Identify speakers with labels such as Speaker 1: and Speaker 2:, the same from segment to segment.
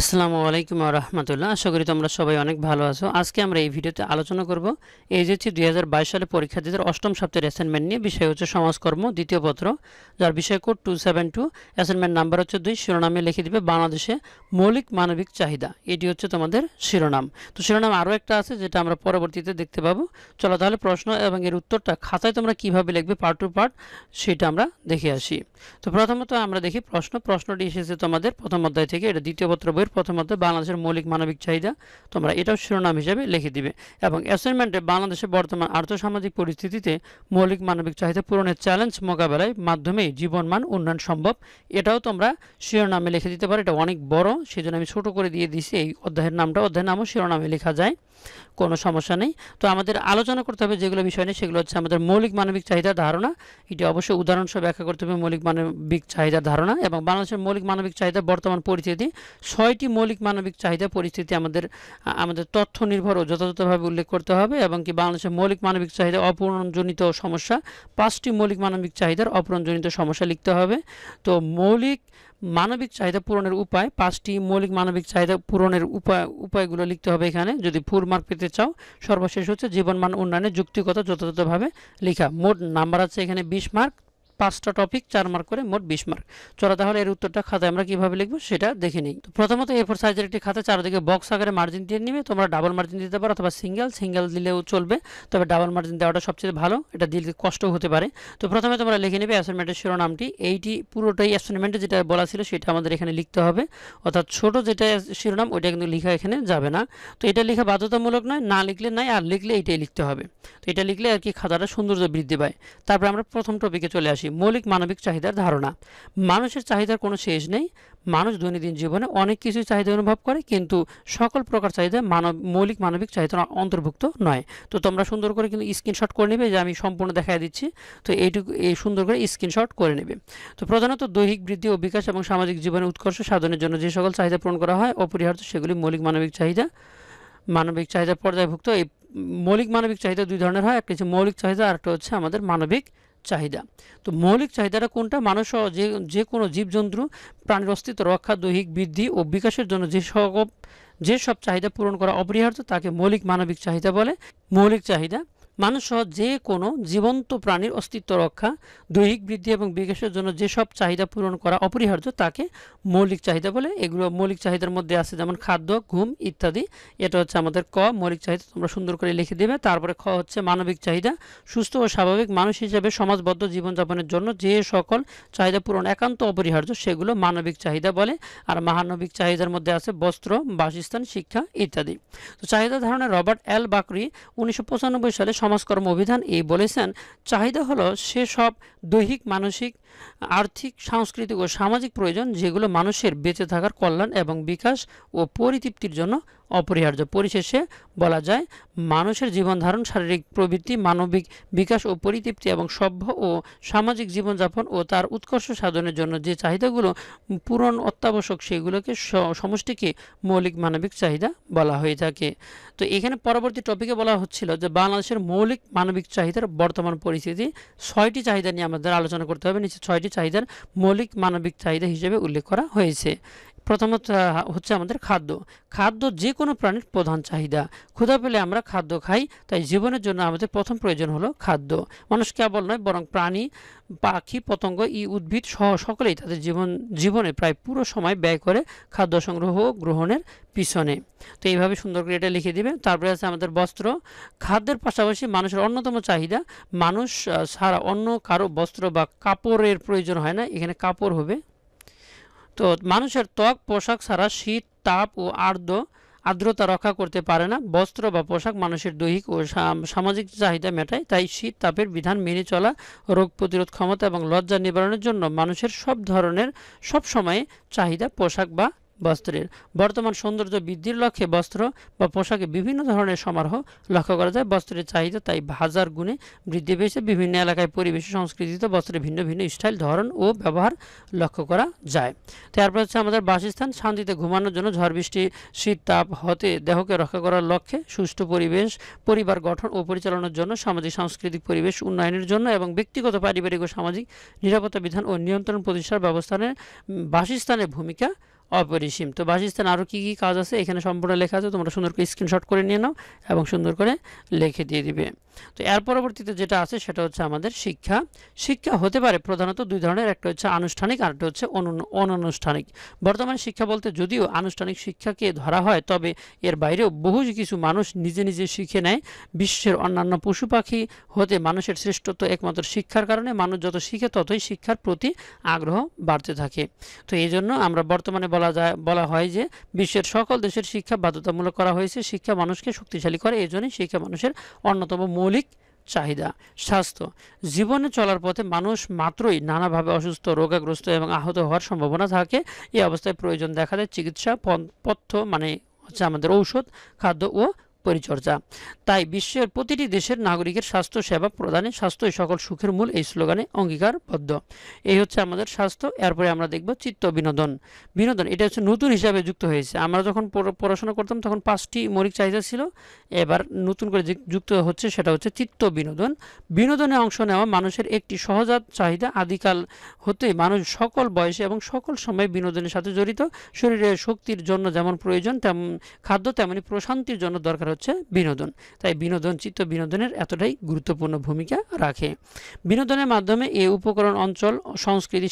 Speaker 1: আসসালামু আলাইকুম রহমতুল্লাহ আশা করি তোমরা সবাই অনেক ভালো আছো আজকে আমরা এই ভিডিওতে আলোচনা করব হচ্ছে দুই হাজার বাইশ সালে পরীক্ষার্থীদের অষ্টম সপ্তাহের অ্যাসাইনমেন্ট নিয়ে বিষয় হচ্ছে সমাজকর্ম দ্বিতীয় পত্র যার বিষয় code two seven two assignment number হচ্ছে দুই শিরোনামে লিখে দিবে বাংলাদেশে মৌলিক মানবিক চাহিদা এটি হচ্ছে তোমাদের শিরোনাম তো শিরোনাম আরও একটা আছে যেটা আমরা পরবর্তীতে দেখতে পাবো চলো তাহলে প্রশ্ন এবং এর উত্তরটা খাতায় তোমরা কিভাবে লিখবে পার্ট টু পার্ট সেটা আমরা দেখে আসি তো প্রথমত আমরা দেখি প্রশ্ন প্রশ্নটি এসেছে তোমাদের প্রথম অধ্যায় থেকে এটা দ্বিতীয় পত্র বই বইয়ের প্রথমত বাংলাদেশের মৌলিক মানবিক চাহিদা তোমরা এটাও শিরোনাম হিসেবে লিখে দিবে এবং অ্যাসাইনমেন্টে বাংলাদেশের বর্তমান আর্থসামাজিক পরিস্থিতিতে মৌলিক মানবিক চাহিদা পূরণের চ্যালেঞ্জ মোকাবেলায় মাধ্যমেই জীবনমান উন্নয়ন সম্ভব এটাও তোমরা শিরোনামে লিখে দিতে পারো এটা অনেক বড় সেই আমি ছোট করে দিয়ে দিছি এই অধ্যায়ের নামটা অধ্যায়ের নামও শিরোনামে লেখা যায় কোনো সমস্যা নেই তো আমাদের আলোচনা করতে হবে যেগুলো বিষয় নেই সেগুলো হচ্ছে আমাদের মৌলিক মানবিক চাহিদা ধারণা এটি অবশ্যই উদাহরণসহ ব্যাখ্যা করতে হবে মৌলিক মানবিক চাহিদা ধারণা এবং বাংলাদেশের মৌলিক মানবিক চাহিদা বর্তমান পরিস্থিতি ছয় ছয়টি মৌলিক মানবিক চাহিদা পরিস্থিতি আমাদের আমাদের তথ্য নির্ভর ও যথাযথভাবে উল্লেখ করতে হবে এবং কি বাংলাদেশের মৌলিক মানবিক চাহিদা অপূরণজনিত সমস্যা পাঁচটি মৌলিক মানবিক চাহিদার অপূরণজনিত সমস্যা লিখতে হবে তো মৌলিক মানবিক চাহিদা পূরণের উপায় পাঁচটি মৌলিক মানবিক চাহিদা পূরণের উপায় উপায়গুলো লিখতে হবে এখানে যদি ফুল মার্ক পেতে চাও সর্বশেষ হচ্ছে জীবনমান উন্নয়নে যুক্তিগত যথাযথভাবে লেখা মোট নাম্বার আছে এখানে বিশ মার্ক পাঁচটা টপিক চার মার্ক করে মোট বিশ মার্ক চলো তাহলে এর উত্তরটা খাতায় আমরা কিভাবে লিখবো সেটা দেখে নিই তো প্রথমত এ ফোর সাইজের একটি খাতা চারদিকে বক্স আকারে মার্জিন দিয়ে নিবে তোমরা ডাবল মার্জিন দিতে পারো অথবা সিঙ্গেল সিঙ্গেল দিলেও চলবে তবে ডাবল মার্জিন দেওয়াটা সবচেয়ে ভালো এটা দিলে কষ্ট হতে পারে তো প্রথমে তোমরা লিখে নেবে অ্যাসাইনমেন্টের শিরোনামটি এইটি পুরোটাই অ্যাসাইনমেন্টে যেটা বলা ছিল সেটা আমাদের এখানে লিখতে হবে অর্থাৎ ছোট যেটা শিরোনাম ওইটা কিন্তু লিখা এখানে যাবে না তো এটা লেখা বাধ্যতামূলক নয় না লিখলে নাই আর লিখলে এইটাই লিখতে হবে তো এটা লিখলে আর কি খাতাটা সৌন্দর্য বৃদ্ধি পায় তারপরে আমরা প্রথম টপিকে চলে আসি মৌলিক মানবিক চাহিদার ধারণা মানুষের চাহিদার কোনো শেষ নেই মানুষ দৈনন্দিন জীবনে অনেক কিছুই চাহিদা অনুভব করে কিন্তু সকল প্রকার চাহিদা মানব মৌলিক মানবিক চাহিদা অন্তর্ভুক্ত নয় তো তোমরা সুন্দর করে কিন্তু স্ক্রিনশট করে নেবে যে আমি সম্পূর্ণ দেখা দিচ্ছি তো এইটুকু এই সুন্দর করে স্ক্রিনশট করে নেবে তো প্রধানত দৈহিক বৃদ্ধি ও বিকাশ এবং সামাজিক জীবনে উৎকর্ষ সাধনের জন্য যে সকল চাহিদা পূরণ করা হয় অপরিহার্য সেগুলি মৌলিক মানবিক চাহিদা মানবিক চাহিদা পর্যায়ভুক্ত এই মৌলিক মানবিক চাহিদা দুই ধরনের হয় একটা হচ্ছে মৌলিক চাহিদা আর একটা হচ্ছে আমাদের মানবিক চাহিদা তো মৌলিক চাহিদাটা কোনটা মানুষ যে যে কোনো জীবজন্তু প্রাণীর অস্তিত্ব রক্ষা দৈহিক বৃদ্ধি ও বিকাশের জন্য যে সব যে সব চাহিদা পূরণ করা অপরিহার্য তাকে মৌলিক মানবিক চাহিদা বলে মৌলিক চাহিদা মানুষসহ যে কোনো জীবন্ত প্রাণীর অস্তিত্ব রক্ষা দৈহিক বৃদ্ধি এবং বিকাশের জন্য যেসব চাহিদা পূরণ করা অপরিহার্য তাকে মৌলিক চাহিদা বলে এগুলো মৌলিক চাহিদার মধ্যে আছে যেমন খাদ্য ঘুম ইত্যাদি এটা হচ্ছে আমাদের ক মৌলিক চাহিদা তোমরা সুন্দর করে লিখে দেবে তারপরে খ হচ্ছে মানবিক চাহিদা সুস্থ ও স্বাভাবিক মানুষ হিসেবে সমাজবদ্ধ জীবনযাপনের জন্য যে সকল চাহিদা পূরণ একান্ত অপরিহার্য সেগুলো মানবিক চাহিদা বলে আর মহানবিক চাহিদার মধ্যে আছে বস্ত্র বাসস্থান শিক্ষা ইত্যাদি তো চাহিদা ধারণা রবার্ট এল বাকরি উনিশশো সালে সমাজকর্ম অভিধান এই বলেছেন চাহিদা হলো সেসব দৈহিক মানসিক আর্থিক সাংস্কৃতিক ও সামাজিক প্রয়োজন যেগুলো মানুষের বেঁচে থাকার কল্যাণ এবং বিকাশ ও পরিতৃপ্তির জন্য অপরিহার্য পরিশেষে বলা যায় মানুষের জীবনধারণ শারীরিক প্রবৃত্তি মানবিক বিকাশ ও পরিতৃপ্তি এবং সভ্য ও সামাজিক জীবনযাপন ও তার উৎকর্ষ সাধনের জন্য যে চাহিদাগুলো পূরণ অত্যাবশ্যক সেগুলোকে সমষ্টিকে মৌলিক মানবিক চাহিদা বলা হয়ে থাকে তো এখানে পরবর্তী টপিকে বলা হচ্ছিল যে বাংলাদেশের মৌলিক মানবিক চাহিদার বর্তমান পরিস্থিতি ছয়টি চাহিদা নিয়ে আমাদের আলোচনা করতে হবে নিচে ছয়টি চাহিদার মৌলিক মানবিক চাহিদা হিসেবে উল্লেখ করা হয়েছে প্রথমত হচ্ছে আমাদের খাদ্য খাদ্য যে কোনো প্রাণীর প্রধান চাহিদা ক্ষুধা পেলে আমরা খাদ্য খাই তাই জীবনের জন্য আমাদের প্রথম প্রয়োজন হলো খাদ্য মানুষ কেবল নয় বরং প্রাণী পাখি পতঙ্গ ই উদ্ভিদ সহ সকলেই তাদের জীবন জীবনে প্রায় পুরো সময় ব্যয় করে খাদ্য সংগ্রহ গ্রহণের পিছনে তো এইভাবে সুন্দর করে এটা লিখে দিবেন তারপরে আছে আমাদের বস্ত্র খাদ্যের পাশাপাশি মানুষের অন্যতম চাহিদা মানুষ ছাড়া অন্য কারো বস্ত্র বা কাপড়ের প্রয়োজন হয় না এখানে কাপড় হবে তো মানুষের ত্বক পোশাক ছাড়া শীত তাপ ও আর্দ্র আর্দ্রতা রক্ষা করতে পারে না বস্ত্র বা পোশাক মানুষের দৈহিক ও সামাজিক চাহিদা মেটায় তাই শীত তাপের বিধান মেনে চলা রোগ প্রতিরোধ ক্ষমতা এবং লজ্জা নিবারণের জন্য মানুষের সব ধরনের সব সময়ে চাহিদা পোশাক বা বস্ত্রের বর্তমান সৌন্দর্য বৃদ্ধির লক্ষ্যে বস্ত্র বা পোশাকে বিভিন্ন ধরনের সমারোহ লক্ষ্য করা যায় বস্ত্রের চাহিদা তাই হাজার গুণে বৃদ্ধি পেয়েছে বিভিন্ন এলাকায় পরিবেশ সংস্কৃতিতে বস্ত্রের ভিন্ন ভিন্ন স্টাইল ধরন ও ব্যবহার লক্ষ্য করা যায় তারপর হচ্ছে আমাদের বাসস্থান শান্তিতে ঘুমানোর জন্য ঝড় বৃষ্টি শীত তাপ হতে দেহকে রক্ষা করার লক্ষ্যে সুষ্ঠু পরিবেশ পরিবার গঠন ও পরিচালনার জন্য সামাজিক সাংস্কৃতিক পরিবেশ উন্নয়নের জন্য এবং ব্যক্তিগত পারিবারিক ও সামাজিক নিরাপত্তা বিধান ও নিয়ন্ত্রণ প্রতিষ্ঠার ব্যবস্থানের বাসস্থানের ভূমিকা অপরিসীম তো বাসস্থান আরও কী কী কাজ আছে এখানে সম্পূর্ণ লেখা আছে তোমরা সুন্দর করে স্ক্রিনশট করে নিয়ে নাও এবং সুন্দর করে লিখে দিয়ে দিবে তো এর পরবর্তীতে যেটা আছে সেটা হচ্ছে আমাদের শিক্ষা শিক্ষা হতে পারে প্রধানত দুই ধরনের একটা হচ্ছে আনুষ্ঠানিক আর একটা হচ্ছে অনানুষ্ঠানিক বর্তমানে শিক্ষা বলতে যদিও আনুষ্ঠানিক শিক্ষাকে ধরা হয় তবে এর বাইরেও বহু কিছু মানুষ নিজে নিজে শিখে নেয় বিশ্বের অন্যান্য পশু পাখি হতে মানুষের শ্রেষ্ঠত্ব একমাত্র শিক্ষার কারণে মানুষ যত শিখে ততই শিক্ষার প্রতি আগ্রহ বাড়তে থাকে তো এই জন্য আমরা বর্তমানে বলা বলা যায় বলা হয় যে বিশ্বের সকল দেশের শিক্ষা বাধ্যতামূলক করা হয়েছে শিক্ষা মানুষকে শক্তিশালী করে এজন্যই শিক্ষা মানুষের অন্যতম মৌলিক চাহিদা স্বাস্থ্য জীবনে চলার পথে মানুষ মাত্রই নানাভাবে অসুস্থ রোগাগ্রস্ত এবং আহত হওয়ার সম্ভাবনা থাকে এই অবস্থায় প্রয়োজন দেখা যায় চিকিৎসা পথ্য মানে হচ্ছে আমাদের ঔষধ খাদ্য ও পরিচর্যা তাই বিশ্বের প্রতিটি দেশের নাগরিকের স্বাস্থ্য সেবা প্রদানে স্বাস্থ্যই সকল সুখের মূল এই স্লোগানে অঙ্গীকারবদ্ধ এই হচ্ছে আমাদের স্বাস্থ্য এরপরে আমরা দেখব চিত্ত বিনোদন বিনোদন এটা হচ্ছে নতুন হিসাবে যুক্ত হয়েছে আমরা যখন পড়াশোনা করতাম তখন পাঁচটি মৌলিক চাহিদা ছিল এবার নতুন করে যুক্ত হচ্ছে সেটা হচ্ছে চিত্ত বিনোদন বিনোদনে অংশ নেওয়া মানুষের একটি সহজাত চাহিদা আদিকাল হতে মানুষ সকল বয়সে এবং সকল সময় বিনোদনের সাথে জড়িত শরীরে শক্তির জন্য যেমন প্রয়োজন তেমন খাদ্য তেমনই প্রশান্তির জন্য দরকার হচ্ছে বিনোদন তাই বিনোদন চিত্ত বিনোদনের এতটাই গুরুত্বপূর্ণ ভূমিকা রাখে বিনোদনের মাধ্যমে এ উপকরণ অঞ্চল সংস্কৃতি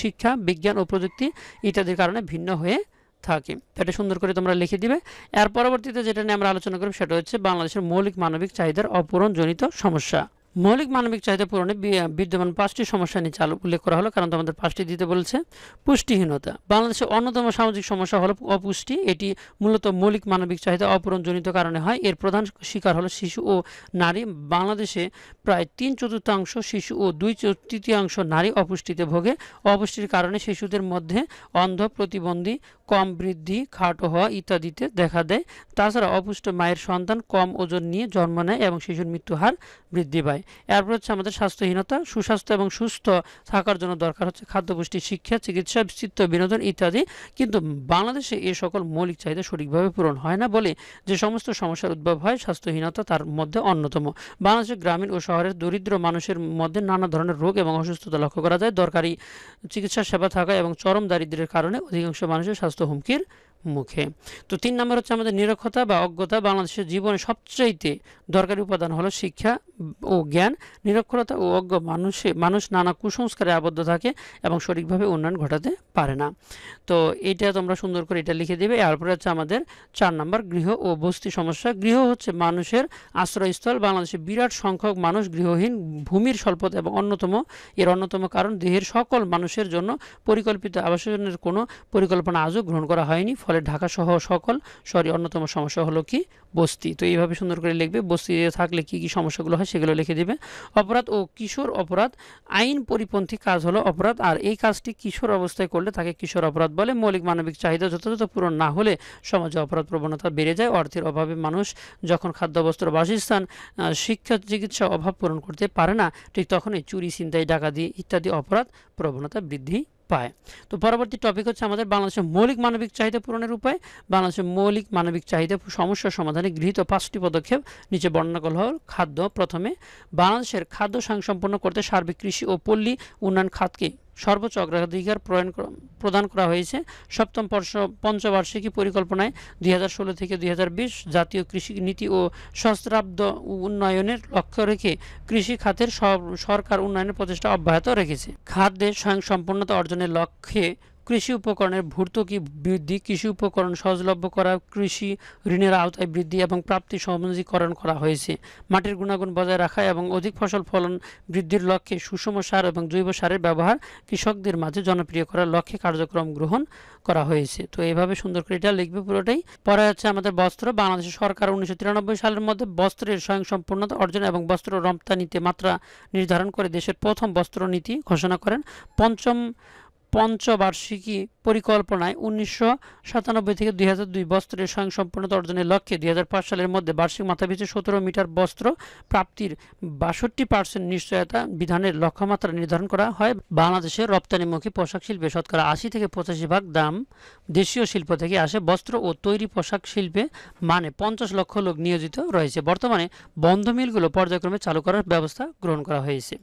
Speaker 1: শিক্ষা বিজ্ঞান ও প্রযুক্তি ইত্যাদির কারণে ভিন্ন হয়ে থাকে এটা সুন্দর করে তোমরা লিখে দিবে এর পরবর্তীতে যেটা নিয়ে আমরা আলোচনা করব সেটা হচ্ছে বাংলাদেশের মৌলিক মানবিক চাহিদার অপূরণজনিত সমস্যা মৌলিক মানবিক চাহিদা পূরণে বিদ্যমান পাঁচটি সমস্যা নিয়ে চালু উল্লেখ করা হলো কারণ তোমাদের পাঁচটি দিতে বলছে পুষ্টিহীনতা বাংলাদেশের অন্যতম সামাজিক সমস্যা হলো অপুষ্টি এটি মূলত মৌলিক মানবিক চাহিদা অপূরণজনিত কারণে হয় এর প্রধান শিকার হলো শিশু ও নারী বাংলাদেশে প্রায় তিন চতুর্থাংশ শিশু ও দুই তৃতীয়াংশ নারী অপুষ্টিতে ভোগে অপুষ্টির কারণে শিশুদের মধ্যে অন্ধ প্রতিবন্ধী কম বৃদ্ধি খাটো হওয়া ইত্যাদিতে দেখা দেয় তাছাড়া অপুষ্ট মায়ের সন্তান কম ওজন নিয়ে জন্ম নেয় এবং শিশুর মৃত্যু হার বৃদ্ধি পায় এরপর হচ্ছে আমাদের স্বাস্থ্যহীনতা সুস্বাস্থ্য এবং সুস্থ থাকার জন্য দরকার হচ্ছে খাদ্যপুষ্টি শিক্ষা চিকিৎসা চিত্ত বিনোদন ইত্যাদি কিন্তু বাংলাদেশে এ সকল মৌলিক চাহিদা সঠিকভাবে পূরণ হয় না বলে যে সমস্ত সমস্যার উদ্ভব হয় স্বাস্থ্যহীনতা তার মধ্যে অন্যতম বাংলাদেশের গ্রামীণ ও শহরের দরিদ্র মানুষের মধ্যে নানা ধরনের রোগ এবং অসুস্থতা লক্ষ্য করা যায় দরকারি চিকিৎসা সেবা থাকা এবং চরম দারিদ্রের কারণে অধিকাংশ মানুষের স্বাস্থ্য افسوس تو ممکن মুখে তো তিন নম্বর হচ্ছে আমাদের নিরক্ষতা বা অজ্ঞতা বাংলাদেশের জীবনে সবচাইতে দরকারি উপাদান হলো শিক্ষা ও জ্ঞান নিরক্ষরতা ও অজ্ঞ মানুষে মানুষ নানা কুসংস্কারে আবদ্ধ থাকে এবং সঠিকভাবে উন্নয়ন ঘটাতে পারে না তো এটা তোমরা সুন্দর করে এটা লিখে দেবে এরপরে হচ্ছে আমাদের চার নম্বর গৃহ ও বস্তি সমস্যা গৃহ হচ্ছে মানুষের আশ্রয়স্থল বাংলাদেশে বিরাট সংখ্যক মানুষ গৃহহীন ভূমির স্বল্পতা এবং অন্যতম এর অন্যতম কারণ দেহের সকল মানুষের জন্য পরিকল্পিত আবাসনের কোনো পরিকল্পনা আজও গ্রহণ করা হয়নি ফলে তাহলে ঢাকা সহ সকল সরি অন্যতম সমস্যা হলো কি বস্তি তো এইভাবে সুন্দর করে লিখবে বস্তি থাকলে কি কি সমস্যাগুলো হয় সেগুলো লিখে দেবে অপরাধ ও কিশোর অপরাধ আইন পরিপন্থী কাজ হলো অপরাধ আর এই কাজটি কিশোর অবস্থায় করলে তাকে কিশোর অপরাধ বলে মৌলিক মানবিক চাহিদা যথাযথ পূরণ না হলে সমাজে অপরাধ প্রবণতা বেড়ে যায় অর্থের অভাবে মানুষ যখন খাদ্য বস্ত্র বাসস্থান শিক্ষা চিকিৎসা অভাব পূরণ করতে পারে না ঠিক তখনই চুরি ছিনতাই ডাকাতি ইত্যাদি অপরাধ প্রবণতা বৃদ্ধি পায় তো পরবর্তী টপিক হচ্ছে আমাদের বাংলাদেশের মৌলিক মানবিক চাহিদা পূরণের উপায় বাংলাদেশের মৌলিক মানবিক চাহিদা সমস্যা সমাধানে গৃহীত পাঁচটি পদক্ষেপ নিচে বর্ণনা করা হল খাদ্য প্রথমে বাংলাদেশের খাদ্য স্বয়ংসম্পন্ন করতে সার্বিক কৃষি ও পল্লী উন্নয়ন খাতকে সর্বোচ্চ অগ্রাধিকার প্রয়ণ প্রদান করা হয়েছে সপ্তম পঞ্চবার্ষিকী পরিকল্পনায় দুই হাজার থেকে দুই জাতীয় কৃষি নীতি ও সহস্রাব্দ উন্নয়নের লক্ষ্য রেখে কৃষি খাতের সরকার উন্নয়নের প্রচেষ্টা অব্যাহত রেখেছে খাদ্যে সম্পূর্ণতা অর্জনের লক্ষ্যে কৃষি উপকরণের ভর্তুকি বৃদ্ধি কৃষি উপকরণ সহজলভ্য করা কৃষি ঋণের আওতায় বৃদ্ধি এবং প্রাপ্তি সমঞ্জীকরণ করা হয়েছে মাটির গুণাগুণ বজায় রাখা এবং অধিক ফসল ফলন বৃদ্ধির লক্ষ্যে সুষম সার এবং জৈব সারের ব্যবহার কৃষকদের মাঝে জনপ্রিয় করার লক্ষ্যে কার্যক্রম গ্রহণ করা হয়েছে তো এইভাবে সুন্দর করে এটা লিখবে পুরোটাই পরে হচ্ছে আমাদের বস্ত্র বাংলাদেশ সরকার উনিশশো সালের মধ্যে বস্ত্রের স্বয়ংসম্পূর্ণতা অর্জন এবং বস্ত্র রপ্তানিতে মাত্রা নির্ধারণ করে দেশের প্রথম বস্ত্র নীতি ঘোষণা করেন পঞ্চম পঞ্চবার্ষিকী পরিকল্পনায় উনিশশো সাতানব্বই থেকে দুই হাজার দুই বস্ত্রের স্বয়ংসম্পূর্ণতা অর্জনের লক্ষ্যে দুই হাজার পাঁচ সালের মধ্যে বার্ষিক মাথাপিছু সতেরো মিটার বস্ত্র প্রাপ্তির বাষট্টি পার্সেন্ট নিশ্চয়তা বিধানের লক্ষ্যমাত্রা নির্ধারণ করা হয় বাংলাদেশের রপ্তানিমুখী পোশাক শিল্পে শতকরা আশি থেকে পঁচাশি ভাগ দাম দেশীয় শিল্প থেকে আসে বস্ত্র ও তৈরি পোশাক শিল্পে মানে পঞ্চাশ লক্ষ লোক নিয়োজিত রয়েছে বর্তমানে বন্ধ মিলগুলো পর্যায়ক্রমে চালু করার ব্যবস্থা গ্রহণ করা হয়েছে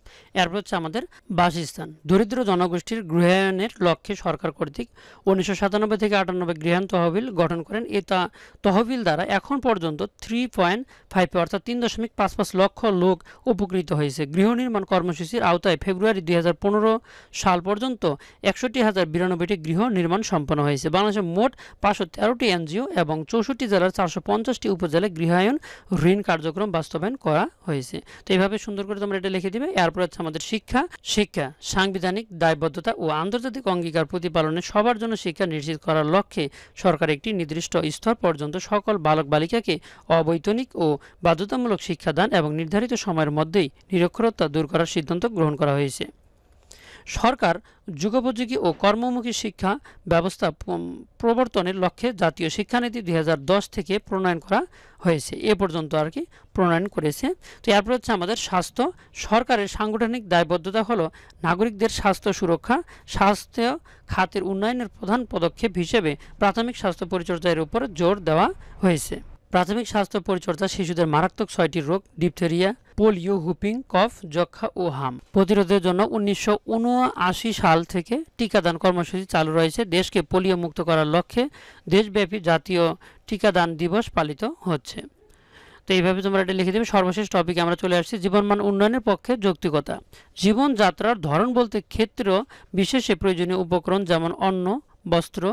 Speaker 1: এরপর হচ্ছে আমাদের বাসস্থান দরিদ্র জনগোষ্ঠীর গৃহায়নে বাস্তবায়নের লক্ষ্যে সরকার কর্তৃক উনিশশো সাতানব্বই থেকে আটানব্বই গৃহান তহবিল গঠন করেন এ তা তহবিল দ্বারা এখন পর্যন্ত থ্রি পয়েন্ট ফাইভ অর্থাৎ তিন দশমিক পাঁচ পাঁচ লক্ষ লোক উপকৃত হয়েছে গৃহ নির্মাণ কর্মসূচির আওতায় ফেব্রুয়ারি দুই সাল পর্যন্ত একষট্টি হাজার বিরানব্বইটি গৃহ নির্মাণ সম্পন্ন হয়েছে বাংলাদেশের মোট পাঁচশো তেরোটি এনজিও এবং চৌষট্টি জেলার চারশো পঞ্চাশটি উপজেলায় গৃহায়ন ঋণ কার্যক্রম বাস্তবায়ন করা হয়েছে তো এইভাবে সুন্দর করে তোমরা এটা লিখে দিবে এরপর হচ্ছে আমাদের শিক্ষা শিক্ষা সাংবিধানিক দায়বদ্ধতা ও আন্তর্জাতিক আন্তর্জাতিক অঙ্গীকার প্রতিপালনে সবার জন্য শিক্ষা নিশ্চিত করার লক্ষ্যে সরকার একটি নির্দিষ্ট স্তর পর্যন্ত সকল বালক বালিকাকে অবৈতনিক ও বাধ্যতামূলক শিক্ষাদান এবং নির্ধারিত সময়ের মধ্যেই নিরক্ষরতা দূর করার সিদ্ধান্ত গ্রহণ করা হয়েছে সরকার যুগোপযোগী ও কর্মমুখী শিক্ষা ব্যবস্থা প্রবর্তনের লক্ষ্যে জাতীয় শিক্ষানীতি দুই থেকে প্রণয়ন করা হয়েছে এ পর্যন্ত আর কি প্রণয়ন করেছে তো এরপর হচ্ছে আমাদের স্বাস্থ্য সরকারের সাংগঠনিক দায়বদ্ধতা হলো নাগরিকদের স্বাস্থ্য সুরক্ষা স্বাস্থ্য খাতের উন্নয়নের প্রধান পদক্ষেপ হিসেবে প্রাথমিক স্বাস্থ্য পরিচর্যার উপর জোর দেওয়া হয়েছে প্রাথমিক স্বাস্থ্য পরিচর্যা শিশুদের মারাত্মক ছয়টি রোগ ডিপথেরিয়া পোলিও হুপিং কফ যক্ষা ও হাম প্রতিরোধের জন্য উনিশশো সাল থেকে টিকাদান কর্মসূচি চালু রয়েছে দেশকে পোলিও মুক্ত করার লক্ষ্যে দেশব্যাপী জাতীয় টিকাদান দিবস পালিত হচ্ছে তো এইভাবে তোমরা এটা লিখে দেবে সর্বশেষ টপিকে আমরা চলে আসছি জীবনমান উন্নয়নের পক্ষে যৌক্তিকতা জীবনযাত্রার ধরন বলতে ক্ষেত্র বিশেষে প্রয়োজনীয় উপকরণ যেমন অন্ন বস্ত্র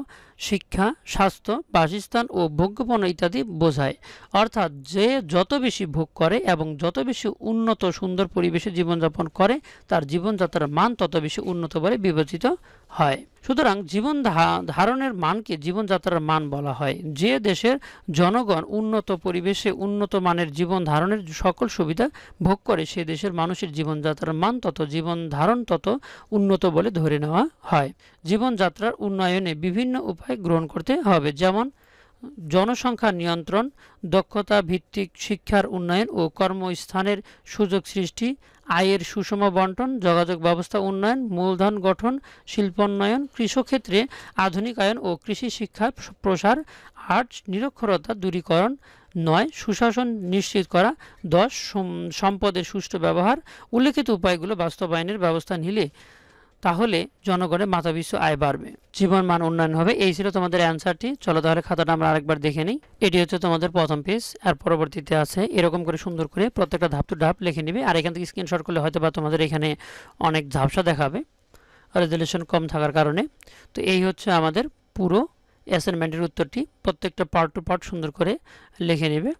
Speaker 1: শিক্ষা স্বাস্থ্য বাসস্থান ও ভোগ্যপণ ইত্যাদি বোঝায় অর্থাৎ যে যত বেশি ভোগ করে এবং যত বেশি উন্নত সুন্দর পরিবেশে জীবনযাপন করে তার জীবনযাত্রার মান তত বেশি উন্নত বলে বিবেচিত হয় সুতরাং জীবন ধারণের মানকে জীবনযাত্রার মান বলা হয় যে দেশের জনগণ উন্নত পরিবেশে উন্নত মানের জীবন ধারণের সকল সুবিধা ভোগ করে সে দেশের মানুষের জীবনযাত্রার মান তত জীবন ধারণ তত উন্নত বলে ধরে নেওয়া হয় জীবনযাত্রার উন্নয়নে বিভিন্ন উপায় গ্রহণ করতে হবে যেমন জনসংখ্যা নিয়ন্ত্রণ দক্ষতা ভিত্তিক শিক্ষার উন্নয়ন ও কর্মস্থানের সুযোগ সৃষ্টি আয়ের সুষম বন্টন যোগাযোগ ব্যবস্থা উন্নয়ন মূলধন গঠন শিল্পোন্নয়ন কৃষিক্ষেত্রে আধুনিকায়ন ও কৃষি শিক্ষার প্রসার আট নিরক্ষরতা দূরীকরণ নয় সুশাসন নিশ্চিত করা দশ সম্পদের সুষ্ঠু ব্যবহার উল্লেখিত উপায়গুলো বাস্তবায়নের ব্যবস্থা নিলে তাহলে জনগণের মাথাপিছু আয় বাড়বে জীবন মান উন্নয়ন হবে এই ছিল তোমাদের অ্যান্সারটি চলো তাহলে খাতাটা আমরা আরেকবার দেখে নিই এটি হচ্ছে তোমাদের প্রথম পেজ আর পরবর্তীতে আছে এরকম করে সুন্দর করে প্রত্যেকটা ধাপ টু ধাপ লিখে নিবে আর এখান থেকে স্ক্রিনশট করলে হয়তো বা তোমাদের এখানে অনেক ঝাপসা দেখাবে রেজুলেশন কম থাকার কারণে তো এই হচ্ছে আমাদের পুরো অ্যাসাইনমেন্টের উত্তরটি প্রত্যেকটা পার্ট টু পার্ট সুন্দর করে লিখে নেবে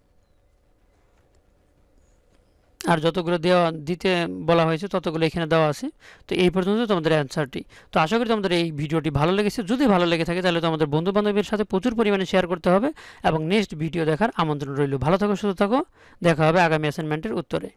Speaker 1: আর যতগুলো দেওয়া দিতে বলা হয়েছে ততগুলো এখানে দেওয়া আছে তো এই পর্যন্ত তোমাদের অ্যান্সারটি তো আশা করি তোমাদের এই ভিডিওটি ভালো লেগেছে যদি ভালো লেগে থাকে তাহলে তোমাদের বন্ধু বান্ধবের সাথে প্রচুর পরিমাণে শেয়ার করতে হবে এবং নেক্সট ভিডিও দেখার আমন্ত্রণ রইল ভালো থাকো সুস্থ থাকো দেখা হবে আগামী অ্যাসাইনমেন্টের উত্তরে